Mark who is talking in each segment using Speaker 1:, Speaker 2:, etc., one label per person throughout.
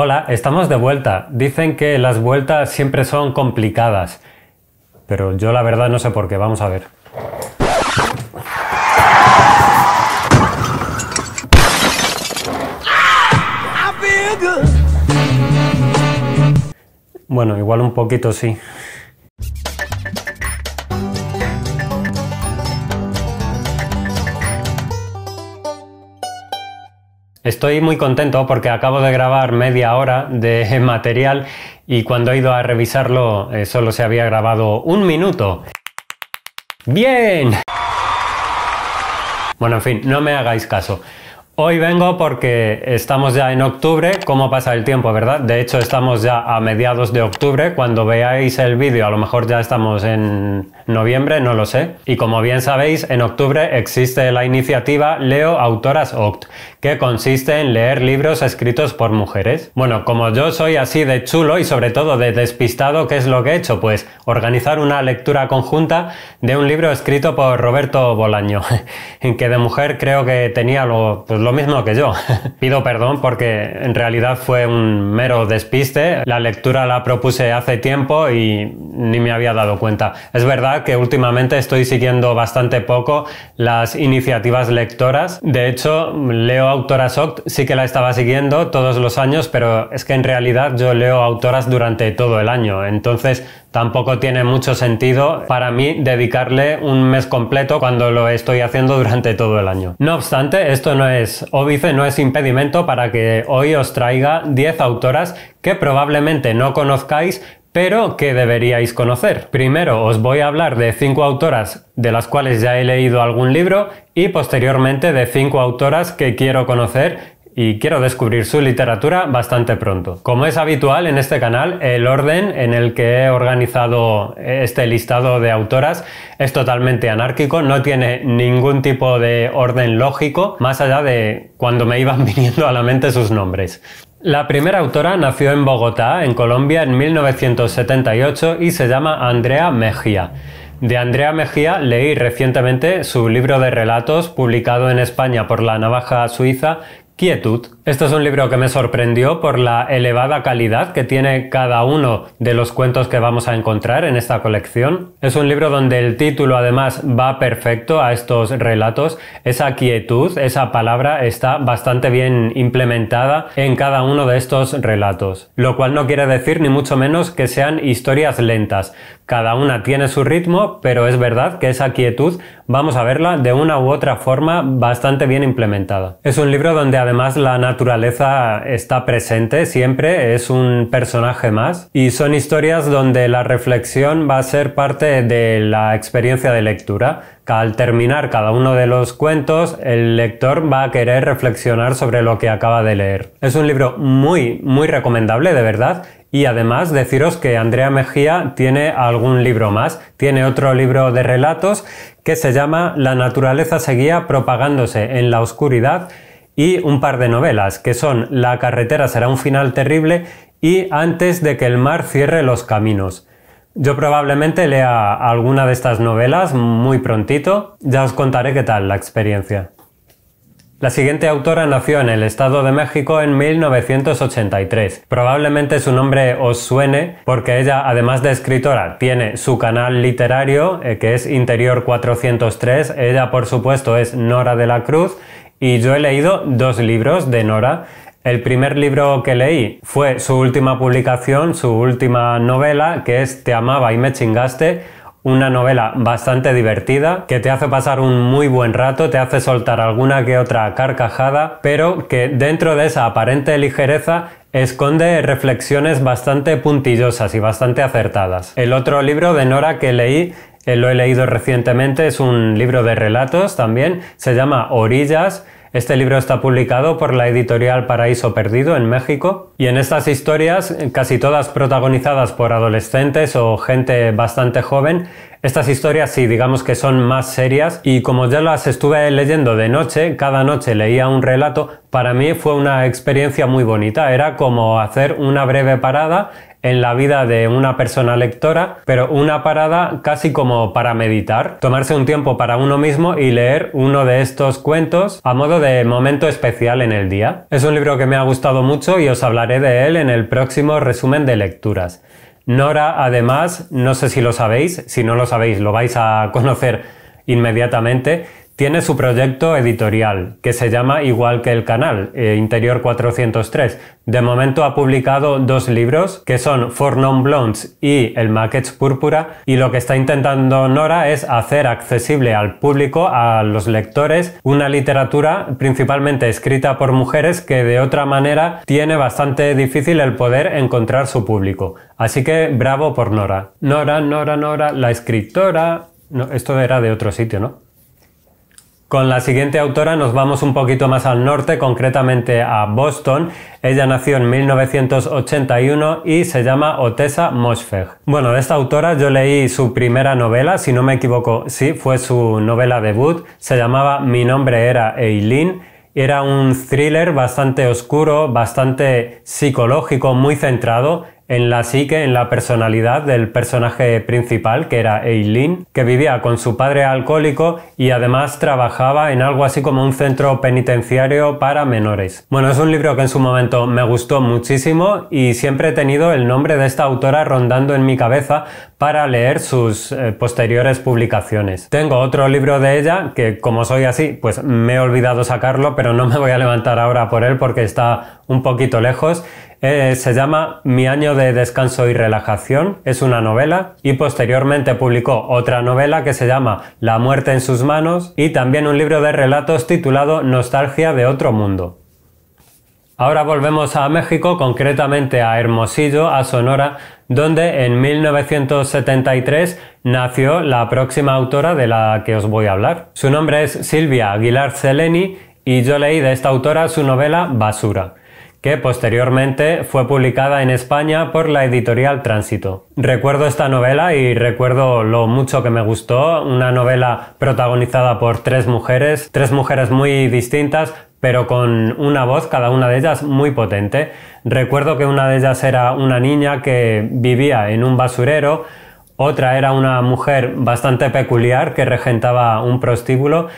Speaker 1: Hola, estamos de vuelta. Dicen que las vueltas siempre son complicadas, pero yo la verdad no sé por qué, vamos a ver. Bueno, igual un poquito sí. Estoy muy contento porque acabo de grabar media hora de material y cuando he ido a revisarlo eh, solo se había grabado un minuto. Bien. Bueno, en fin, no me hagáis caso. Hoy vengo porque estamos ya en octubre, cómo pasa el tiempo, ¿verdad? De hecho, estamos ya a mediados de octubre, cuando veáis el vídeo a lo mejor ya estamos en noviembre, no lo sé. Y como bien sabéis, en octubre existe la iniciativa Leo Autoras Oct, que consiste en leer libros escritos por mujeres. Bueno, como yo soy así de chulo y sobre todo de despistado, ¿qué es lo que he hecho? Pues organizar una lectura conjunta de un libro escrito por Roberto Bolaño, en que de mujer creo que tenía lo, pues, lo mismo que yo. Pido perdón porque en realidad fue un mero despiste. La lectura la propuse hace tiempo y ni me había dado cuenta. Es verdad que últimamente estoy siguiendo bastante poco las iniciativas lectoras. De hecho, leo autoras OCT, sí que la estaba siguiendo todos los años, pero es que en realidad yo leo autoras durante todo el año. Entonces, tampoco tiene mucho sentido para mí dedicarle un mes completo cuando lo estoy haciendo durante todo el año. No obstante, esto no es Obice no es impedimento para que hoy os traiga 10 autoras que probablemente no conozcáis, pero que deberíais conocer. Primero os voy a hablar de cinco autoras de las cuales ya he leído algún libro y posteriormente de cinco autoras que quiero conocer y quiero descubrir su literatura bastante pronto. Como es habitual en este canal, el orden en el que he organizado este listado de autoras es totalmente anárquico, no tiene ningún tipo de orden lógico, más allá de cuando me iban viniendo a la mente sus nombres. La primera autora nació en Bogotá, en Colombia, en 1978 y se llama Andrea Mejía. De Andrea Mejía leí recientemente su libro de relatos publicado en España por la Navaja Suiza Quietud. Este es un libro que me sorprendió por la elevada calidad que tiene cada uno de los cuentos que vamos a encontrar en esta colección. Es un libro donde el título además va perfecto a estos relatos. Esa quietud, esa palabra está bastante bien implementada en cada uno de estos relatos. Lo cual no quiere decir ni mucho menos que sean historias lentas. Cada una tiene su ritmo, pero es verdad que esa quietud vamos a verla de una u otra forma bastante bien implementada. Es un libro donde además la naturaleza está presente siempre, es un personaje más y son historias donde la reflexión va a ser parte de la experiencia de lectura. Al terminar cada uno de los cuentos, el lector va a querer reflexionar sobre lo que acaba de leer. Es un libro muy, muy recomendable, de verdad, y además deciros que Andrea Mejía tiene algún libro más, tiene otro libro de relatos que se llama La naturaleza seguía propagándose en la oscuridad y un par de novelas, que son La carretera será un final terrible y Antes de que el mar cierre los caminos. Yo probablemente lea alguna de estas novelas muy prontito, ya os contaré qué tal la experiencia. La siguiente autora nació en el Estado de México en 1983. Probablemente su nombre os suene porque ella, además de escritora, tiene su canal literario, eh, que es Interior 403. Ella, por supuesto, es Nora de la Cruz y yo he leído dos libros de Nora. El primer libro que leí fue su última publicación, su última novela, que es Te amaba y me chingaste una novela bastante divertida que te hace pasar un muy buen rato, te hace soltar alguna que otra carcajada, pero que dentro de esa aparente ligereza esconde reflexiones bastante puntillosas y bastante acertadas. El otro libro de Nora que leí eh, lo he leído recientemente, es un libro de relatos también, se llama Orillas este libro está publicado por la editorial Paraíso Perdido en México y en estas historias, casi todas protagonizadas por adolescentes o gente bastante joven, estas historias sí digamos que son más serias y como ya las estuve leyendo de noche, cada noche leía un relato, para mí fue una experiencia muy bonita, era como hacer una breve parada en la vida de una persona lectora, pero una parada casi como para meditar, tomarse un tiempo para uno mismo y leer uno de estos cuentos a modo de momento especial en el día. Es un libro que me ha gustado mucho y os hablaré de él en el próximo resumen de lecturas. Nora, además, no sé si lo sabéis, si no lo sabéis lo vais a conocer inmediatamente, tiene su proyecto editorial, que se llama igual que el canal, eh, Interior 403. De momento ha publicado dos libros, que son For Non Blondes y El Maquets Púrpura, y lo que está intentando Nora es hacer accesible al público, a los lectores, una literatura principalmente escrita por mujeres que de otra manera tiene bastante difícil el poder encontrar su público. Así que bravo por Nora. Nora, Nora, Nora, la escritora... No, esto era de otro sitio, ¿no? Con la siguiente autora nos vamos un poquito más al norte, concretamente a Boston. Ella nació en 1981 y se llama Otessa Moschfeg. Bueno, de esta autora yo leí su primera novela, si no me equivoco, sí, fue su novela debut. Se llamaba Mi nombre era Eileen. Era un thriller bastante oscuro, bastante psicológico, muy centrado en la psique, en la personalidad del personaje principal, que era Eileen, que vivía con su padre alcohólico y además trabajaba en algo así como un centro penitenciario para menores. Bueno, es un libro que en su momento me gustó muchísimo y siempre he tenido el nombre de esta autora rondando en mi cabeza para leer sus eh, posteriores publicaciones. Tengo otro libro de ella que como soy así, pues me he olvidado sacarlo, pero no me voy a levantar ahora por él porque está un poquito lejos eh, se llama Mi año de descanso y relajación, es una novela y posteriormente publicó otra novela que se llama La muerte en sus manos y también un libro de relatos titulado Nostalgia de otro mundo. Ahora volvemos a México, concretamente a Hermosillo, a Sonora, donde en 1973 nació la próxima autora de la que os voy a hablar. Su nombre es Silvia Aguilar Celeni y yo leí de esta autora su novela Basura que posteriormente fue publicada en España por la editorial Tránsito. Recuerdo esta novela y recuerdo lo mucho que me gustó, una novela protagonizada por tres mujeres, tres mujeres muy distintas, pero con una voz, cada una de ellas muy potente. Recuerdo que una de ellas era una niña que vivía en un basurero, otra era una mujer bastante peculiar que regentaba un prostíbulo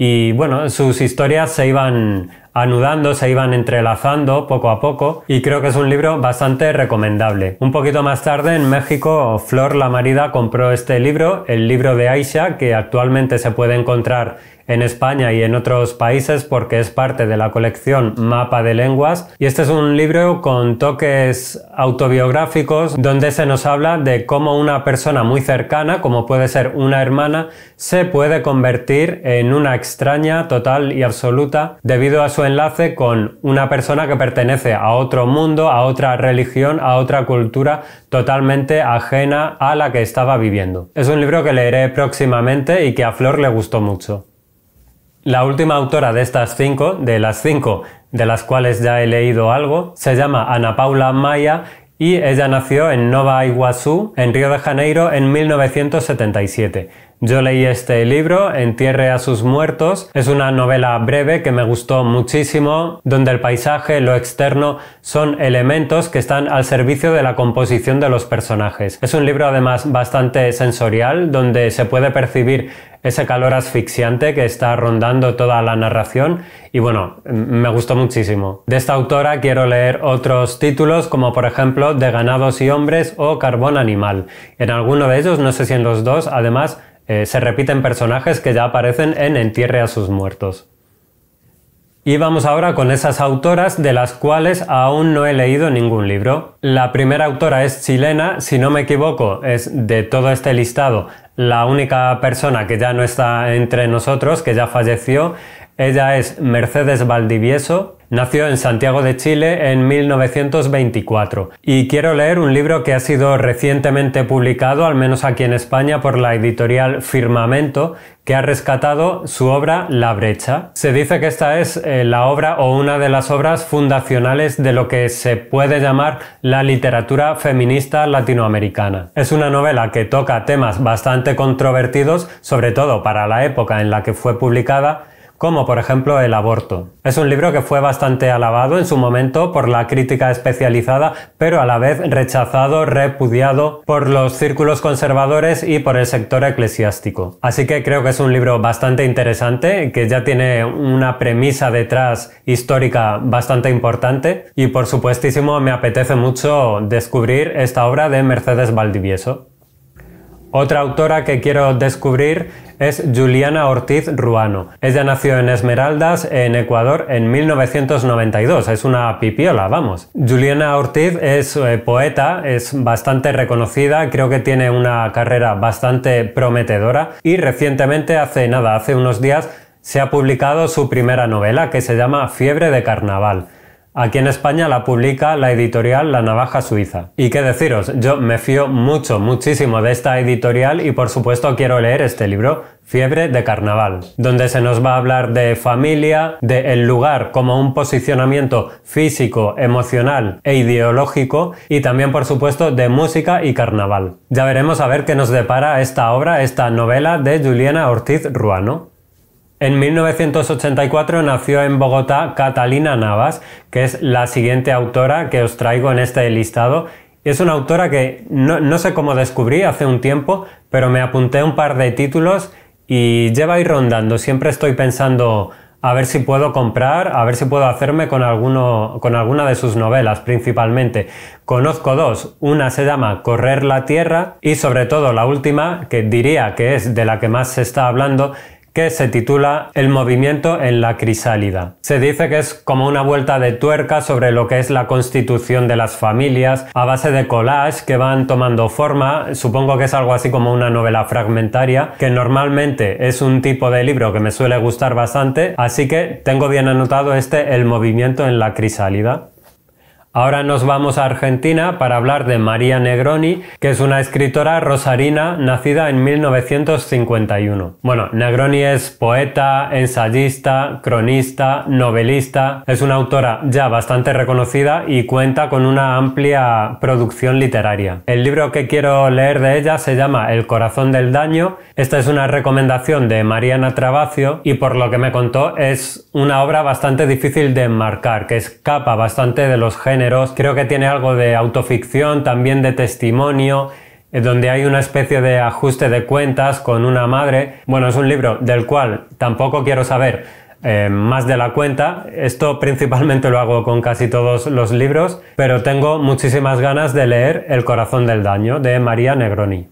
Speaker 1: y bueno, sus historias se iban anudando, se iban entrelazando poco a poco y creo que es un libro bastante recomendable. Un poquito más tarde en México, Flor la marida compró este libro, el libro de Aisha, que actualmente se puede encontrar en España y en otros países porque es parte de la colección Mapa de Lenguas y este es un libro con toques autobiográficos donde se nos habla de cómo una persona muy cercana, como puede ser una hermana, se puede convertir en una extraña total y absoluta debido a su enlace con una persona que pertenece a otro mundo, a otra religión, a otra cultura totalmente ajena a la que estaba viviendo. Es un libro que leeré próximamente y que a Flor le gustó mucho. La última autora de estas cinco, de las cinco de las cuales ya he leído algo, se llama Ana Paula Maya y ella nació en Nova Iguazú, en Río de Janeiro, en 1977. Yo leí este libro, Entierre a sus muertos. Es una novela breve que me gustó muchísimo, donde el paisaje, lo externo, son elementos que están al servicio de la composición de los personajes. Es un libro además bastante sensorial, donde se puede percibir ese calor asfixiante que está rondando toda la narración y bueno, mm, me gustó muchísimo. De esta autora quiero leer otros títulos como por ejemplo De ganados y hombres o Carbón animal. En alguno de ellos, no sé si en los dos, además eh, se repiten personajes que ya aparecen en Entierre a sus muertos. Y vamos ahora con esas autoras de las cuales aún no he leído ningún libro. La primera autora es chilena, si no me equivoco, es de todo este listado la única persona que ya no está entre nosotros, que ya falleció, ella es Mercedes Valdivieso, nació en Santiago de Chile en 1924 y quiero leer un libro que ha sido recientemente publicado, al menos aquí en España, por la editorial Firmamento, que ha rescatado su obra La Brecha. Se dice que esta es eh, la obra o una de las obras fundacionales de lo que se puede llamar la literatura feminista latinoamericana. Es una novela que toca temas bastante controvertidos, sobre todo para la época en la que fue publicada, como por ejemplo El aborto. Es un libro que fue bastante alabado en su momento por la crítica especializada, pero a la vez rechazado, repudiado por los círculos conservadores y por el sector eclesiástico. Así que creo que es un libro bastante interesante, que ya tiene una premisa detrás histórica bastante importante y por supuestísimo me apetece mucho descubrir esta obra de Mercedes Valdivieso. Otra autora que quiero descubrir es Juliana Ortiz Ruano. Ella nació en Esmeraldas, en Ecuador, en 1992. Es una pipiola, vamos. Juliana Ortiz es eh, poeta, es bastante reconocida, creo que tiene una carrera bastante prometedora y recientemente, hace nada, hace unos días, se ha publicado su primera novela que se llama Fiebre de Carnaval. Aquí en España la publica la editorial La Navaja Suiza. Y qué deciros, yo me fío mucho, muchísimo de esta editorial y por supuesto quiero leer este libro, Fiebre de Carnaval, donde se nos va a hablar de familia, de el lugar como un posicionamiento físico, emocional e ideológico y también por supuesto de música y carnaval. Ya veremos a ver qué nos depara esta obra, esta novela de Juliana Ortiz Ruano. En 1984 nació en Bogotá Catalina Navas, que es la siguiente autora que os traigo en este listado. Es una autora que no, sé cómo descubrí hace un tiempo, pero me apunté un par de títulos y lleva ir rondando. Siempre estoy pensando a ver si puedo comprar, a ver si puedo hacerme con, alguno, con alguna de sus novelas principalmente. Conozco dos, una se llama Correr la Tierra y sobre todo la última, que diría que es de la que más se está hablando, que se titula El movimiento en la crisálida. Se dice que es como una vuelta de tuerca sobre lo que es la constitución de las familias a base de collage que van tomando forma, supongo que es algo así como una novela fragmentaria, que normalmente es un tipo de libro que me suele gustar bastante, así que tengo bien anotado este El movimiento en la crisálida. Ahora nos vamos a Argentina para hablar de María Negroni, que es una escritora rosarina nacida en 1951. Bueno, Negroni es poeta, ensayista, cronista, novelista, es una autora ya bastante reconocida y cuenta con una amplia producción literaria. El libro que quiero leer de ella se llama El corazón del daño. Esta es una recomendación de Mariana Trabacio y por lo que me contó es una obra bastante difícil de enmarcar, que escapa bastante de los géneros Creo que tiene algo de autoficción, también de testimonio eh, donde hay una especie de ajuste de cuentas con una madre. Bueno, es un libro del cual tampoco quiero saber eh, más de la cuenta. Esto principalmente lo hago con casi todos los libros, pero tengo muchísimas ganas de leer El corazón del daño de María Negroni.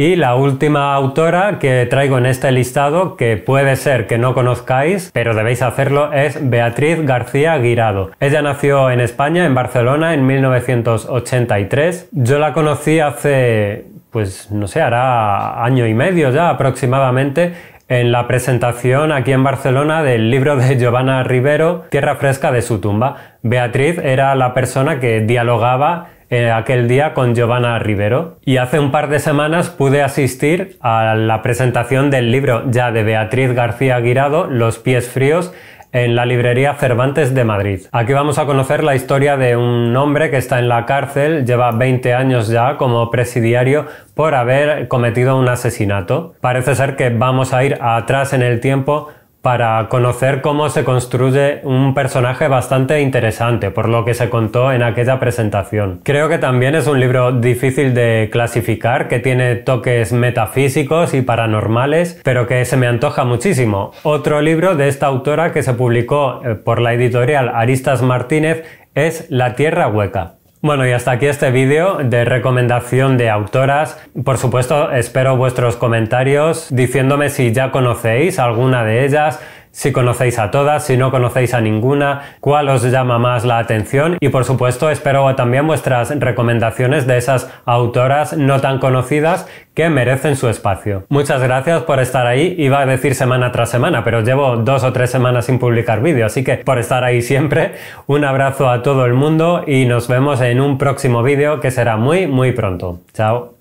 Speaker 1: Y la última autora que traigo en este listado, que puede ser que no conozcáis, pero debéis hacerlo, es Beatriz García Guirado. Ella nació en España, en Barcelona, en 1983. Yo la conocí hace, pues no sé, hará año y medio ya aproximadamente, en la presentación aquí en Barcelona del libro de Giovanna Rivero, Tierra Fresca de su tumba. Beatriz era la persona que dialogaba eh, aquel día con Giovanna Rivero. Y hace un par de semanas pude asistir a la presentación del libro ya de Beatriz García Guirado, Los pies fríos, en la librería Cervantes de Madrid. Aquí vamos a conocer la historia de un hombre que está en la cárcel, lleva 20 años ya como presidiario por haber cometido un asesinato. Parece ser que vamos a ir atrás en el tiempo para conocer cómo se construye un personaje bastante interesante, por lo que se contó en aquella presentación. Creo que también es un libro difícil de clasificar, que tiene toques metafísicos y paranormales, pero que se me antoja muchísimo. Otro libro de esta autora que se publicó eh, por la editorial Aristas Martínez es La Tierra Hueca. Bueno, y hasta aquí este vídeo de recomendación de autoras. Por supuesto, espero vuestros comentarios diciéndome si ya conocéis alguna de ellas, si conocéis a todas, si no conocéis a ninguna, cuál os llama más la atención y por supuesto espero también vuestras recomendaciones de esas autoras no tan conocidas que merecen su espacio. Muchas gracias por estar ahí, iba a decir semana tras semana, pero llevo dos o tres semanas sin publicar vídeo, así que por estar ahí siempre, un abrazo a todo el mundo y nos vemos en un próximo vídeo que será muy muy pronto. Chao.